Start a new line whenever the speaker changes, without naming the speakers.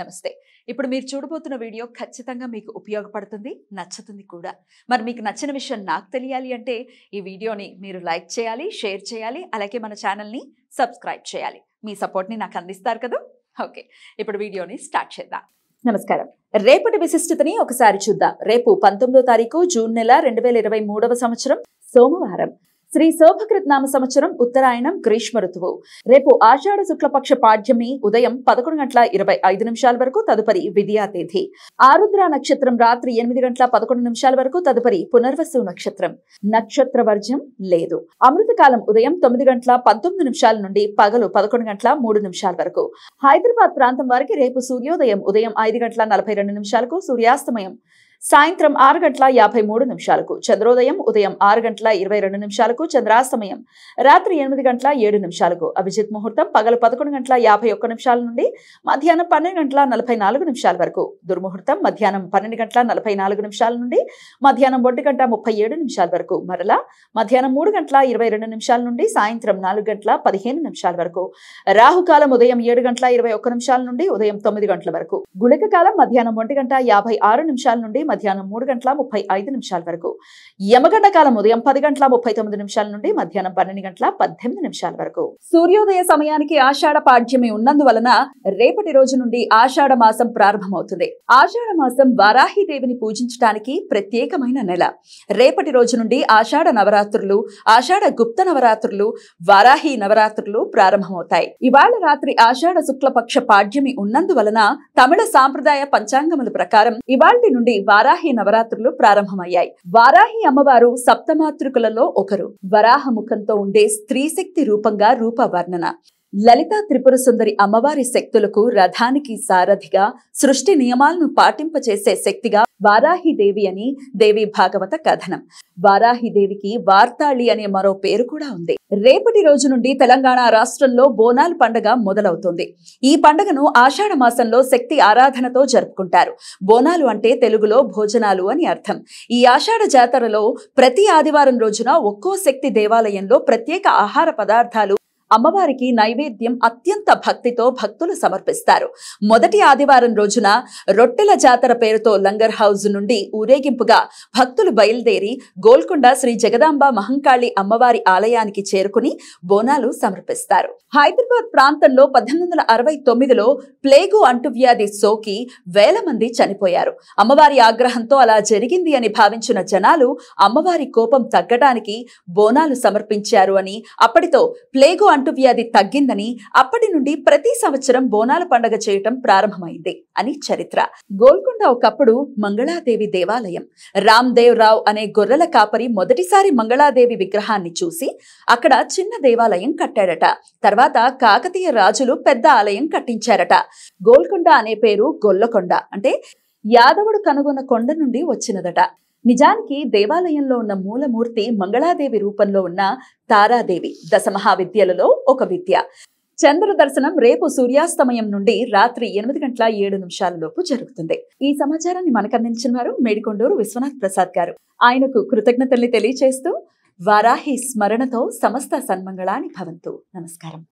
నమస్తే ఇప్పుడు మీరు చూడబోతున్న వీడియో ఖచ్చితంగా మీకు ఉపయోగపడుతుంది నచ్చుతుంది కూడా మరి మీకు నచ్చిన విషయం నాకు తెలియాలి అంటే ఈ వీడియోని మీరు లైక్ చేయాలి షేర్ చేయాలి అలాగే మన ఛానల్ని సబ్స్క్రైబ్ చేయాలి మీ సపోర్ట్ని నాకు అందిస్తారు కదా ఓకే ఇప్పుడు వీడియోని స్టార్ట్ చేద్దాం నమస్కారం రేపటి విశిష్టతని ఒకసారి చూద్దాం రేపు పంతొమ్మిదో తారీఖు జూన్ నెల రెండు సంవత్సరం సోమవారం శ్రీ శోభకృత్నామ సంవత్సరం ఉత్తరాయణం గ్రీష్మ ఋతువు రేపు ఆషాఢ శుక్లపక్ష పాఠ్యమి ఉదయం పదకొండు గంటల ఇరవై ఐదు నిమిషాల వరకు తదుపరి విద్యా తేదీ ఆరుద్ర నక్షత్రం రాత్రి ఎనిమిది గంటల పదకొండు నిమిషాల వరకు తదుపరి పునర్వసు నక్షత్రం నక్షత్ర వర్జం లేదు అమృతకాలం ఉదయం తొమ్మిది గంటల పంతొమ్మిది నిమిషాల నుండి పగలు పదకొండు గంటల మూడు నిమిషాల వరకు హైదరాబాద్ ప్రాంతం వారికి రేపు సూర్యోదయం ఉదయం ఐదు గంటల నలభై రెండు నిమిషాలకు సూర్యాస్తమయం సాయంత్రం ఆరు గంటల యాభై మూడు నిమిషాలకు చంద్రోదయం ఉదయం ఆరు గంటల ఇరవై రెండు నిమిషాలకు చంద్రాస్తమయం రాత్రి ఎనిమిది గంటల ఏడు నిమిషాలకు అభిజిత్ ముహూర్తం పగలు పదకొండు గంటల యాభై ఒక్క నిమిషాల నుండి మధ్యాహ్నం పన్నెండు గంటల నలభై నాలుగు నిమిషాల వరకు దుర్ముహూర్తం మధ్యాహ్నం పన్నెండు గంటల నలభై నాలుగు నిమిషాల నుండి మధ్యాహ్నం ఒంటి గంట ముప్పై ఏడు నిమిషాల వరకు మరలా మధ్యాహ్నం మూడు గంటల ఇరవై రెండు నిమిషాల నుండి సాయంత్రం నాలుగు గంటల పదిహేను నిమిషాల వరకు రాహుకాలం ఉదయం ఏడు గంటల ఇరవై ఒక్క నిమిషాల నుండి ఉదయం తొమ్మిది గంటల వరకు గుళిక కాలం మధ్యాహ్నం ఒంటి గంట యాభై ఆరు నిమిషాల నుండి మధ్యాహ్నం మూడు గంటల ముప్పై ఐదు నిమిషాల వరకు యమగండ కాలం ఉదయం పది గంటల ముప్పై తొమ్మిది నిమిషాల నుండి మధ్యాహ్నం పన్నెండు గంటల పద్దెనిమిది నిమిషాల వరకు సూర్యోదయ సమయానికి ఆషాఢ పాఠ్యమి ఉన్నందువలన రేపటి రోజు నుండి ఆషాఢ మాసం ప్రారంభమవుతుంది ఆషాఢ మాసం వారాహిదేవిని పూజించడానికి ప్రత్యేకమైన నెల రేపటి రోజు నుండి ఆషాఢ నవరాత్రులు ఆషాఢ గుప్త నవరాత్రులు వారాహి నవరాత్రులు ప్రారంభమవుతాయి ఇవాళ రాత్రి ఆషాఢ శుక్లపక్ష పాడ్యమి ఉన్నందువలన తమిళ సాంప్రదాయ పంచాంగముల ప్రకారం ఇవాళ నుండి వారాహి నవరాత్రులు ప్రారంభమయ్యాయి వారాహి అమ్మవారు సప్తమాతృకులలో ఒకరు వరాహ ముఖంతో ఉండే స్త్రీ శక్తి రూపంగా రూప వర్ణన లలితా త్రిపుర సుందరి అమ్మవారి శక్తులకు రథానికి సారథిగా సృష్టి నియమాలను పాటింపచేసే శక్తిగా వారాహిదేవి అని దేవి భాగవత కథనం వారాహిదేవికి వార్తాళి అనే మరో పేరు కూడా ఉంది రేపటి రోజు నుండి తెలంగాణ రాష్ట్రంలో బోనాల్ పండగ మొదలవుతుంది ఈ పండగను ఆషాఢ మాసంలో శక్తి ఆరాధనతో జరుపుకుంటారు బోనాలు అంటే తెలుగులో భోజనాలు అని అర్థం ఈ ఆషాఢ జాతరలో ప్రతి ఆదివారం రోజున ఒక్కో శక్తి దేవాలయంలో ప్రత్యేక ఆహార పదార్థాలు అమ్మవారికి నైవేద్యం అత్యంత భక్తితో భక్తులు సమర్పిస్తారు మొదటి ఆదివారం రోజున రొట్టెల జాతర పేరుతో లంగర్ హౌస్ నుండి ఊరేగింపుగా భక్తులు బయలుదేరి గోల్కొండ శ్రీ జగదాంబ మహంకాళి అమ్మవారి ఆలయానికి చేరుకుని బోనాలు సమర్పిస్తారు హైదరాబాద్ ప్రాంతంలో పద్దెనిమిది వందల అరవై తొమ్మిదిలో ప్లేగు అంటువ్యాధి సోకి వేల మంది చనిపోయారు అమ్మవారి ఆగ్రహంతో అలా జరిగింది అని భావించిన జనాలు అమ్మవారి కోపం తగ్గడానికి బోనాలు సమర్పించారు అని అప్పటితో ప్లేగు అంటువ్యాధి తగ్గిందని అప్పటి నుండి ప్రతి సంవత్సరం బోనాల పండగ చేయటం ప్రారంభమైంది అని చరిత్ర గోల్కొండ ఒకప్పుడు మంగళాదేవి దేవాలయం రామ్దేవ్ రావు అనే గొర్రెల కాపరి మొదటిసారి మంగళాదేవి విగ్రహాన్ని చూసి అక్కడ చిన్న దేవాలయం కట్టాడట తర్వాత కాకతీయ రాజులు పెద్ద ఆలయం కట్టించారట గోల్కొండ అనే పేరు గొల్లకొండ అంటే యాదవుడు కనుగొన్న కొండ నుండి వచ్చినదట నిజానికి దేవాలయంలో ఉన్న మూలమూర్తి మంగళాదేవి రూపంలో ఉన్న తారాదేవి విద్యలలో ఒక విద్య చంద్ర దర్శనం రేపు సూర్యాస్తమయం నుండి రాత్రి ఎనిమిది గంటల ఏడు నిమిషాల లోపు జరుగుతుంది ఈ సమాచారాన్ని మనకు అందించిన వారు మేడికొండూరు విశ్వనాథ్ ప్రసాద్ గారు ఆయనకు కృతజ్ఞతల్ని తెలియచేస్తూ వారాహి స్మరణతో సమస్త సన్మంగళాన్ని భవంతు నమస్కారం